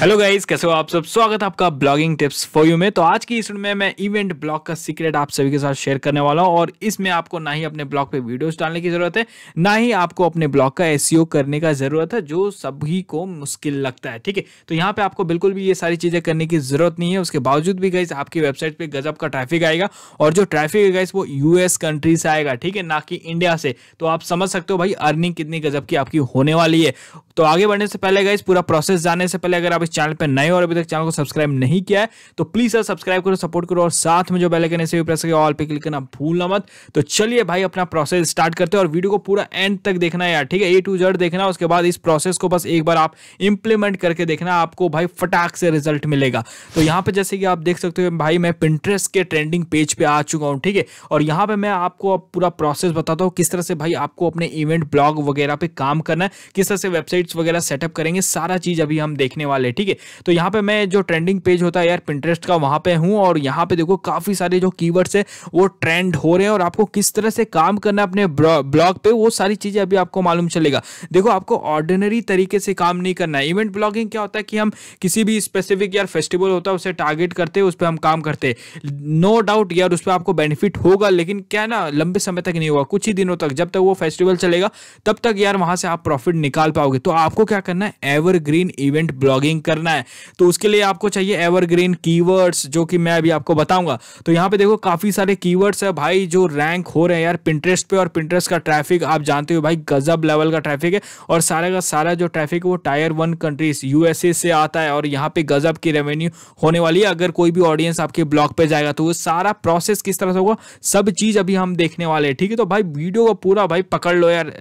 hello guys कैसे हो आप सब स्वागत है आपका ब्लॉगिंग टिप्स फॉर यू में तो आज की इस में मैं इवेंट ब्लॉग का सीक्रेट आप सभी के साथ शेयर करने वाला हूं और इसमें आपको ना ही अपने ब्लॉग पे वीडियोस डालने की ज़रूरत है ना ही आपको अपने ब्लॉग का एस e करने का ज़रूरत है जो सभी को मुश्किल लगता है ठीक है तो यहाँ पर आपको बिल्कुल भी ये सारी चीज़ें करने की ज़रूरत नहीं है उसके बावजूद भी गाइस आपकी वेबसाइट पर गजब का ट्रैफिक आएगा और जो ट्रैफिक है गाइस वो यूएस कंट्री से आएगा ठीक है ना कि इंडिया से तो आप समझ सकते हो भाई अर्निंग कितनी गजब की आपकी होने वाली है तो आगे बढ़ने से पहले गाइस पूरा प्रोसेस जाने से पहले अगर आप इस चैनल पर नए और अभी तक चैनल को सब्सक्राइब नहीं किया है तो प्लीज़ सर सब्सक्राइब करो सपोर्ट करो और साथ में जो बेलाइकन ऐसे भी प्रेस करके ऑल पे क्लिक करना भूलना मत तो चलिए भाई अपना प्रोसेस स्टार्ट करते हैं और वीडियो को पूरा एंड तक देखना यार ठीक है ए टू जेड देखना उसके बाद इस प्रोसेस को बस एक बार आप इंप्लीमेंट करके देखना आपको भाई फटाक से रिजल्ट मिलेगा तो यहाँ पर जैसे कि आप देख सकते हो भाई मैं पिंट्रेस के ट्रेंडिंग पेज पर आ चुका हूँ ठीक है और यहाँ पर मैं आपको पूरा प्रोसेस बताता हूँ किस तरह से भाई आपको अपने इवेंट ब्लॉग वगैरह पे काम करना है किस तरह से वेबसाइट्स वगैरह सेटअप करेंगे सारा चीज़ अभी हम देखने वाले ठीक है तो यहाँ पे मैं जो ट्रेंडिंग पेज होता है यार पिंटरेस्ट का वहाँ पे हूँ और यहाँ पे देखो काफ़ी सारे जो कीवर्ड्स है वो ट्रेंड हो रहे हैं और आपको किस तरह से काम करना अपने ब्लॉग पे वो सारी चीज़ें अभी आपको मालूम चलेगा देखो आपको ऑर्डिनरी तरीके से काम नहीं करना है इवेंट ब्लॉगिंग क्या होता है कि हम किसी भी स्पेसिफिक यार फेस्टिवल होता है उसे टारगेट करते हैं उस पर हम काम करते हैं नो डाउट यार उस पर आपको बेनिफिट होगा लेकिन क्या ना लंबे समय तक नहीं होगा कुछ ही दिनों तक जब तक वो फेस्टिवल चलेगा तब तक यार वहां से आप प्रॉफिट निकाल पाओगे तो आपको क्या करना है एवरग्रीन इवेंट ब्लॉगिंग करना है तो उसके लिए आपको चाहिए एवरग्रीन कीवर्ड्स जो कि मैं अभी आपको बताऊंगा तो यहाँ पे देखो काफी सारे कीवर्ड्स है भाई जो रैंक हो रहे हैं यार पिंटरेस्ट पे और पिंटरेस्ट का ट्रैफिक आप जानते हो भाई गजब लेवल का ट्रैफिक है और सारे का सारा जो ट्रैफिक है वो टायर वन कंट्रीज यूएसए से आता है और यहाँ पे गजब की रेवेन्यू होने वाली है अगर कोई भी ऑडियंस आपके ब्लॉग पे जाएगा तो वो सारा प्रोसेस किस तरह से होगा सब चीज अभी हम देखने वाले हैं ठीक है तो भाई वीडियो को पूरा भाई पकड़ लो यार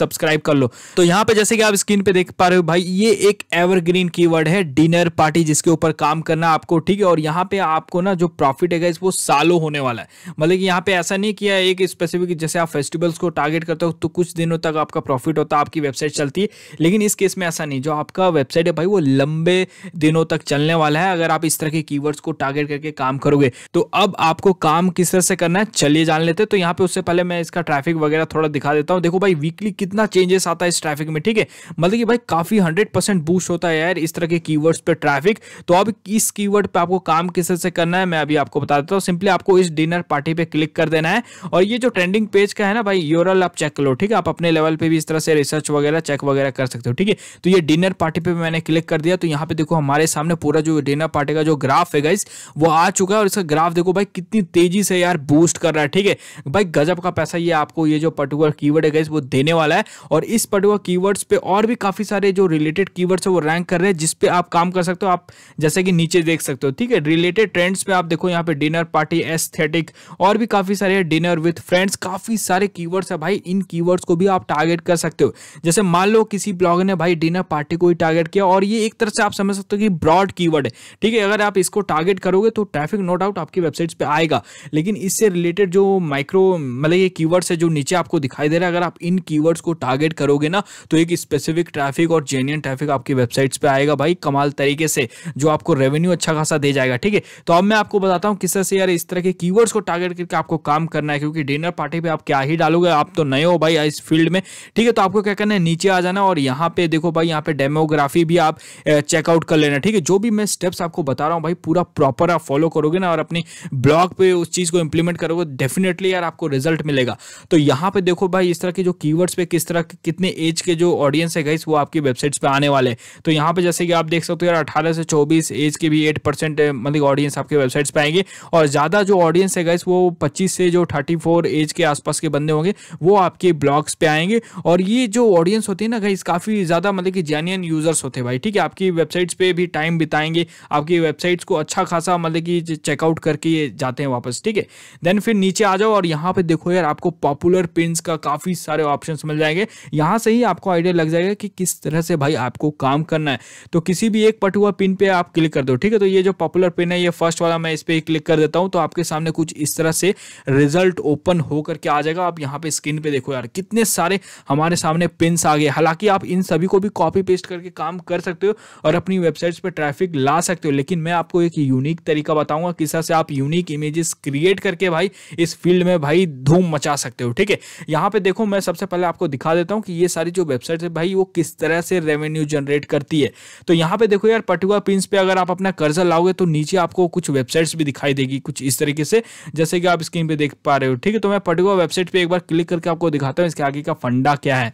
सब्सक्राइब कर लो तो यहाँ पे जैसे कि आप स्क्रीन पे देख पा रहे हो भाई ये एक एवरग्रीन कीवर्ड है है डिनर पार्टी जिसके ऊपर काम करना आपको ठीक है और यहाँ पे आपको ना जो प्रॉफिट है वो सालों होने वाला है मतलब कि यहाँ पे ऐसा नहीं किया एक स्पेसिफिक जैसे आप फेस्टिवल्स को टारगेट करते हो तो कुछ दिनों तक आपका प्रॉफिट होता है आपकी वेबसाइट चलती है लेकिन इस केस में ऐसा नहीं जो आपका वेबसाइट है भाई वो लंबे दिनों तक चलने वाला है अगर आप इस तरह के कीवर्ड्स को टारगेट करके काम करोगे तो अब आपको काम किस तरह से करना है चलिए जान लेते तो यहाँ पे उससे पहले मैं इसका ट्रैफिक वगैरह थोड़ा दिखा देता हूँ देखो भाई वीकली कितना चेंजेस आता है इस ट्रैफिक में ठीक है मतलब कि भाई काफी हंड्रेड बूस्ट होता है यार इस तरह के के कीवर्ड्स पे ट्रैफिक तो अब इस कीवर्ड पे आपको काम किस से करना है मैं अभी आपको बता देता हूँ सिंपली आपको इस डिनर पार्टी पे क्लिक कर देना है और ये जो ट्रेंडिंग पेज का है ना भाई यूरल आप चेक लो ठीक है आप अपने लेवल पे भी इस तरह से रिसर्च वगैरह चेक वगैरह कर सकते हो ठीक है तो ये डिनर पार्टी पे मैंने क्लिक कर दिया तो यहाँ पे देखो हमारे सामने पूरा जो डिनर पार्टी का जो ग्राफ है गाइस वो आ चुका है और इसका ग्राफ देखो भाई कितनी तेजी से यार बूस्ट कर रहा है ठीक है भाई गजब का पैसा ये आपको ये जो पर्टिकुलर कीवर्ड है गाइस वो देने वाला है और इस पर्टिकुलर कीवर्ड्स पे और भी काफी सारे जो रिलेटेड कीवर्ड्स है वो रैंक कर रहे हैं जिसपे पे आप काम कर सकते हो आप जैसे कि नीचे देख सकते हो ठीक है रिलेटेड ट्रेंड्स पे आप देखो यहाँ पे डिनर पार्टी एस्थेटिक और भी काफ़ी सारे डिनर विथ फ्रेंड्स काफ़ी सारे कीवर्ड्स है भाई इन कीवर्ड्स को भी आप टारगेट कर सकते हो जैसे मान लो किसी ब्लॉग ने भाई डिनर पार्टी को ही टारगेट किया और ये एक तरह से आप समझ सकते हो कि ब्रॉड की है ठीक है अगर आप इसको टारगेट करोगे तो ट्रैफिक नो डाउट आपकी वेबसाइट्स पर आएगा लेकिन इससे रिलेटेड जो माइक्रो मतलब ये की है जो नीचे आपको दिखाई दे रहा है अगर आप इन कीवर्ड्स को टारगेट करोगे ना तो एक स्पेसिफिक ट्रैफिक और जेन्यन ट्रैफिक आपकी वेबसाइट्स पर आएगा भाई भाई कमाल तरीके से जो आपको रेवेन्यू अच्छा खासा दे जाएगा ठीक है तो अब मैं आपको बताता हूँ किस तरह से यार इस तरह के कीवर्ड्स को टारगेट करके आपको काम करना है क्योंकि डिनर पार्टी पे आप क्या ही डालोगे आप तो नए हो भाई इस फील्ड में ठीक है तो आपको क्या करना है नीचे आ जाना और यहाँ पे देखो भाई यहाँ पे डेमोग्राफी भी आप चेकआउट कर लेना ठीक है जो भी मैं स्टेप्स आपको बता रहा हूँ भाई पूरा प्रॉपर आप फॉलो करोगे ना और अपनी ब्लॉग पे उस चीज़ को इंप्लीमेंट करोगे डेफिनेटली यार आपको रिजल्ट मिलेगा तो यहाँ पे देखो भाई इस तरह के जो कीवर्ड्स पे किस तरह कितने एज के जो ऑडियंस है गई वो आपकी वेबसाइट्स पे आने वाले तो यहाँ पे जैसे कि आप आप देख सकते हो यार अठारह से चौबीस एज के भी एट परसेंट मतलब ऑडियंस आपके वेबसाइट्स पे आएंगे और ज़्यादा जो ऑडियंस है गाइस वो पच्चीस से जो थर्टी फोर एज के आसपास के बंदे होंगे वो आपके ब्लॉग्स पे आएंगे और ये जो ऑडियंस होती है ना गाइस काफ़ी ज़्यादा मतलब कि जेन्यन यूज़र्स होते हैं भाई ठीक है आपकी वेबसाइट्स पर भी टाइम बिताएंगे आपकी वेबसाइट्स को अच्छा खासा मतलब कि चेकआउट करके जाते हैं वापस ठीक है देन फिर नीचे आ जाओ और यहाँ पे देखो यार आपको पॉपुलर पिंस का काफ़ी सारे ऑप्शन मिल जाएंगे यहाँ से ही आपको आइडिया लग जाएगा कि किस तरह से भाई आपको काम करना है तो किस किसी भी एक पटुआ पिन पे आप क्लिक कर दो ठीक है तो ये जो पॉपुलर पिन है ये फर्स्ट वाला मैं इस पर क्लिक कर देता हूँ तो आपके सामने कुछ इस तरह से रिजल्ट ओपन होकर के आ जाएगा आप यहाँ पे स्क्रीन पे देखो यार कितने सारे हमारे सामने पिन्स आ गए हालांकि आप इन सभी को भी कॉपी पेस्ट करके काम कर सकते हो और अपनी वेबसाइट्स पर ट्रैफिक ला सकते हो लेकिन मैं आपको एक यूनिक तरीका बताऊंगा किस तरह से आप यूनिक इमेजेस क्रिएट करके भाई इस फील्ड में भाई धूम मचा सकते हो ठीक है यहाँ पे देखो मैं सबसे पहले आपको दिखा देता हूँ कि ये सारी जो वेबसाइट है भाई वो किस तरह से रेवेन्यू जनरेट करती है तो यहाँ यहाँ पे देखो यार पटुआ पिंस पे अगर आप अपना कर्जा लाओगे तो नीचे आपको कुछ वेबसाइट्स भी दिखाई देगी कुछ इस तरीके से जैसे कि आप स्क्रीन पे देख पा रहे हो ठीक है तो मैं पटुआ वेबसाइट पे एक बार क्लिक करके आपको दिखाता हूँ इसके आगे का फंडा क्या है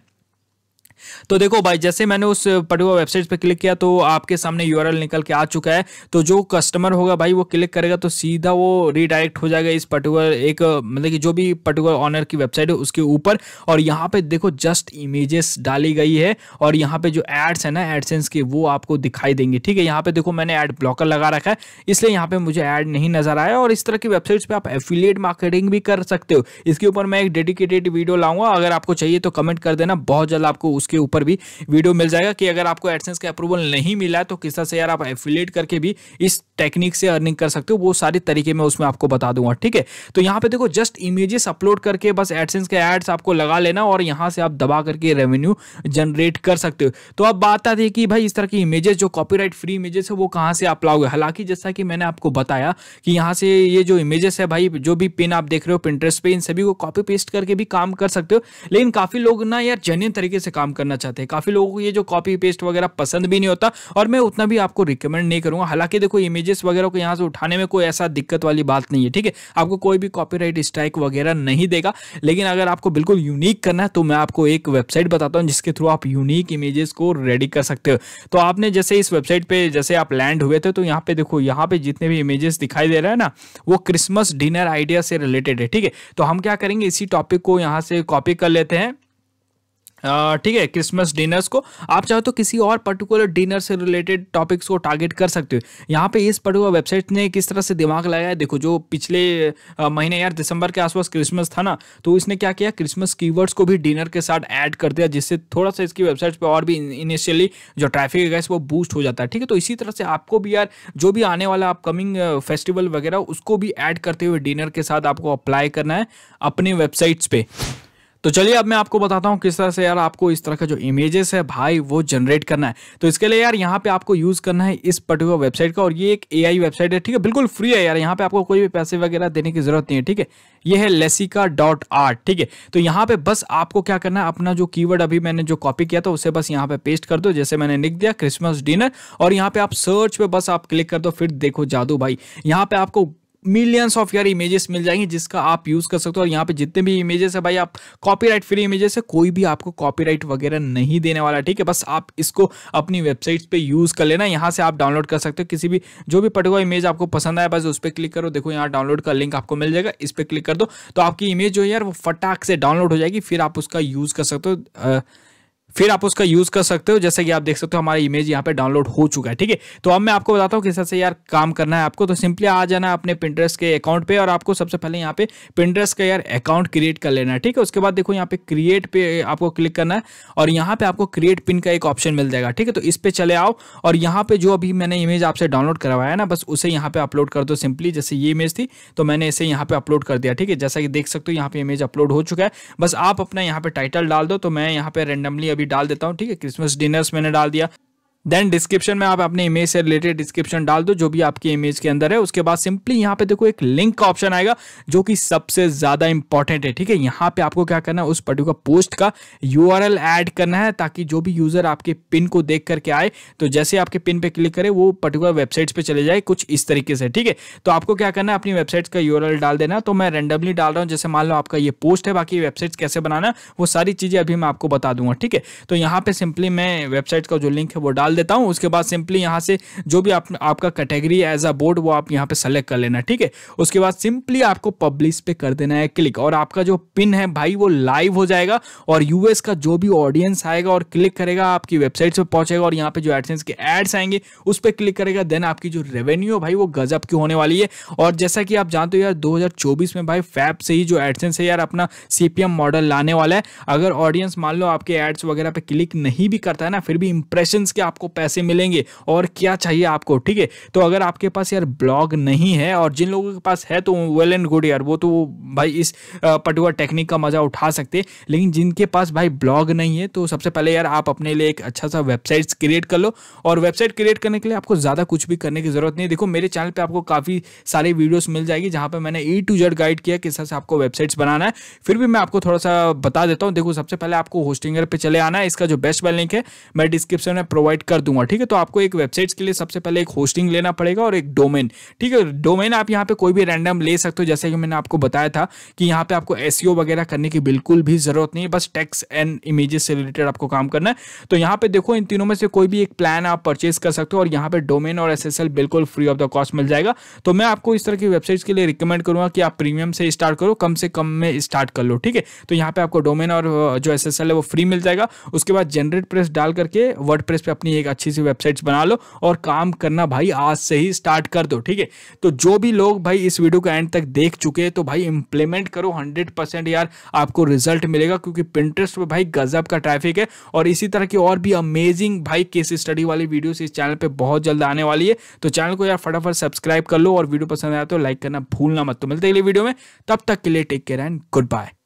तो देखो भाई जैसे मैंने उस पटुआ वेबसाइट पर क्लिक किया तो आपके सामने यू निकल के आ चुका है तो जो कस्टमर होगा भाई वो क्लिक करेगा तो सीधा वो रिडायरेक्ट हो जाएगा इस पर्टिकुलर एक मतलब कि जो भी पर्टिकुलर ऑनर की वेबसाइट है उसके ऊपर और यहाँ पे देखो जस्ट इमेजेस डाली गई है और यहाँ पे जो एड्स है ना एडसेंस के वो आपको दिखाई देंगे ठीक है यहाँ पे देखो मैंने एड ब्लॉकर लगा रखा है इसलिए यहाँ पे मुझे एड नहीं नजर आया और इस तरह की वेबसाइट्स पे आप एफिलियट मार्केटिंग भी कर सकते हो इसके ऊपर मैं एक डेडिकेटेड वीडियो लाऊंगा अगर आपको चाहिए तो कमेंट कर देना बहुत जल्द आपको उसके उसके ऊपर भी वीडियो मिल जाएगा कि अगर आपको एडसेंस का अप्रूवल नहीं मिला तो किस तरह से यार आप एफिलेट करके भी इस टेक्निक से अर्निंग कर सकते हो वो सारे तरीके मैं उसमें आपको बता दूंगा ठीक है तो यहाँ पे देखो जस्ट इमेजेस अपलोड करके बस एडसेंस के एड्स आपको लगा लेना और यहाँ से आप दबा करके रेवेन्यू जनरेट कर सकते हो तो अब बात आती है कि भाई इस तरह की इमेजेस जो कॉपीराइट फ्री इमेजेस है वो कहाँ से आप लाओगे हालांकि जैसा कि मैंने आपको बताया कि यहाँ से ये जो इमेजेस है भाई जो भी पिन आप देख रहे हो पिंटरेस्ट पे इन सभी को कॉपी पेस्ट करके भी काम कर सकते हो लेकिन काफ़ी लोग ना यार जेन्यन तरीके से काम कर करना चाहते हैं काफ़ी लोगों को ये जो कॉपी पेस्ट वगैरह पसंद भी नहीं होता और मैं उतना भी आपको रिकमेंड नहीं करूंगा हालांकि देखो इमेजेस वगैरह को यहाँ से उठाने में कोई ऐसा दिक्कत वाली बात नहीं है ठीक है आपको कोई भी कॉपीराइट स्ट्राइक वगैरह नहीं देगा लेकिन अगर आपको बिल्कुल यूनिक करना है तो मैं आपको एक वेबसाइट बताता हूँ जिसके थ्रू आप यूनिक इमेजेस को रेडी कर सकते हो तो आपने जैसे इस वेबसाइट पर जैसे आप लैंड हुए थे तो यहाँ पे देखो यहाँ पे जितने भी इमेजेस दिखाई दे रहे हैं ना वो क्रिसमस डिनर आइडिया से रिलेटेड है ठीक है तो हम क्या करेंगे इसी टॉपिक को यहाँ से कॉपी कर लेते हैं ठीक है क्रिसमस डिनर्स को आप चाहो तो किसी और पर्टिकुलर डिनर से रिलेटेड टॉपिक्स को टारगेट कर सकते हो यहाँ पे इस पर्टिकुलर वेबसाइट ने किस तरह से दिमाग लगाया है देखो जो पिछले महीने यार दिसंबर के आसपास क्रिसमस था ना तो इसने क्या किया क्रिसमस कीवर्ड्स को भी डिनर के साथ ऐड कर दिया जिससे थोड़ा सा इसकी वेबसाइट पर और भी इनिशियली जो ट्रैफिक है गैस वो बूस्ट हो जाता है ठीक है तो इसी तरह से आपको भी यार जो भी आने वाला अपकमिंग फेस्टिवल वगैरह उसको भी ऐड करते हुए डिनर के साथ आपको अप्लाई करना है अपनी वेबसाइट्स पर तो चलिए अब मैं आपको बताता हूँ किस तरह से यार आपको इस तरह का जो इमेजेस है भाई वो जनरेट करना है तो इसके लिए यार यहाँ पे आपको यूज़ करना है इस पर्टिकुलर वेबसाइट का और ये एक एआई वेबसाइट है ठीक है बिल्कुल फ्री है यार यहाँ पे आपको कोई भी पैसे वगैरह देने की जरूरत नहीं है ठीक है ये है लेसिका डॉट आर्ट ठीक है तो यहाँ पे बस आपको क्या करना है अपना जो की अभी मैंने जो कॉपी किया था उसे बस यहाँ पे पेस्ट कर दो जैसे मैंने लिख दिया क्रिसमस डिनर और यहाँ पे आप सर्च पे बस आप क्लिक कर दो फिर देखो जादू भाई यहाँ पे आपको मिलियंस ऑफ यार इमेजेस मिल जाएंगे जिसका आप यूज़ कर सकते हो और यहाँ पे जितने भी इमेजेस है भाई आप कॉपीराइट फ्री इमेजेस है कोई भी आपको कॉपीराइट वगैरह नहीं देने वाला ठीक है बस आप इसको अपनी वेबसाइट्स पे यूज़ कर लेना यहाँ से आप डाउनलोड कर सकते हो किसी भी जो भी पर्टिकुलर इमेज आपको पसंद आया बस उस पर क्लिक करो देखो यहाँ डाउनलोड का लिंक आपको मिल जाएगा इस पर क्लिक कर दो तो आपकी इमेज जो है यार वो फटाक से डाउनलोड हो जाएगी फिर आप उसका यूज़ कर सकते हो फिर आप उसका यूज कर सकते हो जैसे कि आप देख सकते हो हमारा इमेज यहाँ पे डाउनलोड हो चुका है ठीक है तो अब मैं आपको बताता हूँ किस तरह से यार काम करना है आपको तो सिंपली आ जाना है अपने पिंटरेस्ट के अकाउंट पे और आपको सबसे पहले यहाँ पे पिंटरेस्ट का यार अकाउंट क्रिएट कर लेना है ठीक है उसके बाद देखो यहाँ पे क्रिएट पे आपको क्लिक करना है और यहाँ पे आपको क्रिएट पिन का एक ऑप्शन मिल जाएगा ठीक है तो इस पर चले आओ और यहाँ पे जो अभी मैंने इमेज आपसे डाउनलोड करवाया ना बस उसे यहाँ पे अपलोड कर दो सिंपली जैसे ये इमेज थी तो मैंने इसे यहाँ पे अपलोड कर दिया ठीक है जैसा कि देख सकते हो यहाँ पे इमेज अपलोड हो चुका है बस आप अपना यहाँ पे टाइटल डाल दो तो मैं यहाँ पे रेंडमली अभी भी डाल देता हूँ ठीक है क्रिसमस डिनर्स मैंने डाल दिया देन डिस्क्रिप्शन में आप अपने इमेज से रिलेटेड डिस्क्रिप्शन डाल दो जो भी आपकी इमेज के अंदर है उसके बाद सिंपली यहाँ पे देखो एक लिंक का ऑप्शन आएगा जो कि सबसे ज्यादा इंपॉर्टेंट है ठीक है यहाँ पे आपको क्या करना है उस पर्टिकुलर पोस्ट का यू ऐड करना है ताकि जो भी यूजर आपके पिन को देख करके आए तो जैसे आपके पिन पे क्लिक करे वो पर्टिकुलर वेबसाइट्स पे चले जाए कुछ इस तरीके से ठीक है तो आपको क्या करना है अपनी वेबसाइट का यू डाल देना तो मैं रेंडमली डाल रहा हूँ जैसे मान लो आपका ये पोस्ट है बाकी वेबसाइट कैसे बनाना वो सारी चीजें अभी मैं आपको बता दूंगा ठीक है तो यहाँ पे सिंपली मैं वेबसाइट का जो लिंक है वो डाल डाल देता हूँ उसके बाद सिंपली यहाँ से जो भी आप, आपका कैटेगरी एज अ बोर्ड वो आप यहाँ पे सेलेक्ट कर लेना ठीक है उसके बाद सिंपली आपको पब्लिश पे कर देना है क्लिक और आपका जो पिन है भाई वो लाइव हो जाएगा और यूएस का जो भी ऑडियंस आएगा और क्लिक करेगा आपकी वेबसाइट पर पहुंचेगा और यहाँ पे जो एडसेंस के एड्स आएंगे उस पर क्लिक करेगा देन आपकी जो रेवेन्यू भाई वो गजब की होने वाली है और जैसा कि आप जानते हो यार दो में भाई फैप से ही जो एडसेंस है यार अपना सीपीएम मॉडल लाने वाला है अगर ऑडियंस मान लो आपके एड्स वगैरह पे क्लिक नहीं भी करता है ना फिर भी इंप्रेशन के आपको आपको पैसे मिलेंगे और क्या चाहिए आपको ठीक है तो अगर आपके पास यार ब्लॉग नहीं है और जिन लोगों के पास है तो वेल एंड गुड यार वो तो भाई इस पर्टिकुलर टेक्निक का मज़ा उठा सकते लेकिन जिनके पास भाई ब्लॉग नहीं है तो सबसे पहले यार आप अपने लिए एक अच्छा सा वेबसाइट क्रिएट कर लो और वेबसाइट क्रिएट करने के लिए आपको ज़्यादा कुछ भी करने की ज़रूरत नहीं देखो मेरे चैनल पर आपको काफ़ी सारे वीडियोस मिल जाएगी जहां पर मैंने ई टू जेड गाइड किया किस तरह से आपको वेबसाइट्स बनाना है फिर भी मैं आपको थोड़ा सा बता देता हूँ देखो सबसे पहले आपको होस्टिंगर पर चले आना है इसका जो बेस्ट वाला लिंक है मैं डिस्क्रिप्शन में प्रोवाइड कर दूंगा ठीक है तो आपको एक वेबसाइट्स के लिए सबसे पहले एक होस्टिंग लेना पड़ेगा और एक डोमेन ठीक है डोमेन आप यहाँ पे कोई भी रैंडम ले सकते हो जैसे कि मैंने आपको बताया था कि यहाँ पे आपको एस e वगैरह करने की बिल्कुल भी जरूरत नहीं है बस टेक्स एंड इमेजेस से रिलेटेड आपको काम करना है तो यहाँ पे देखो इन तीनों में से कोई भी एक प्लान आप परचेज कर सकते हो और यहाँ पे डोमेन और एस बिल्कुल फ्री ऑफ द कॉस्ट मिल जाएगा तो मैं आपको इस तरह की वेबसाइट्स के लिए रिकमेंड करूंगा कि आप प्रीमियम से स्टार्ट करो कम से कम में स्टार्ट कर लो ठीक है तो यहाँ पे आपको डोमेन और जो एस है वो फ्री मिल जाएगा उसके बाद जनरेट प्रेस डाल करके वर्ड पे अपनी एक अच्छी सी वेबसाइट्स बना लो और काम करना भाई आज से ही स्टार्ट कर दो ठीक है तो जो भी लोग भाई इस वीडियो को एंड तक देख चुके हैं तो भाई इंप्लीमेंट करो हंड्रेड परसेंट यार आपको रिजल्ट मिलेगा क्योंकि पिंटरेस्ट पर भाई गजब का ट्रैफिक है और इसी तरह की और भी अमेजिंग भाई केस स्टडी वाली वीडियोस इस चैनल पर बहुत जल्द आने वाली है तो चैनल को यार फटाफट सब्सक्राइब कर लो और वीडियो पसंद आया तो लाइक करना भूलना मत तो मिलते अगले वीडियो में तब तक के लिए take care and good bye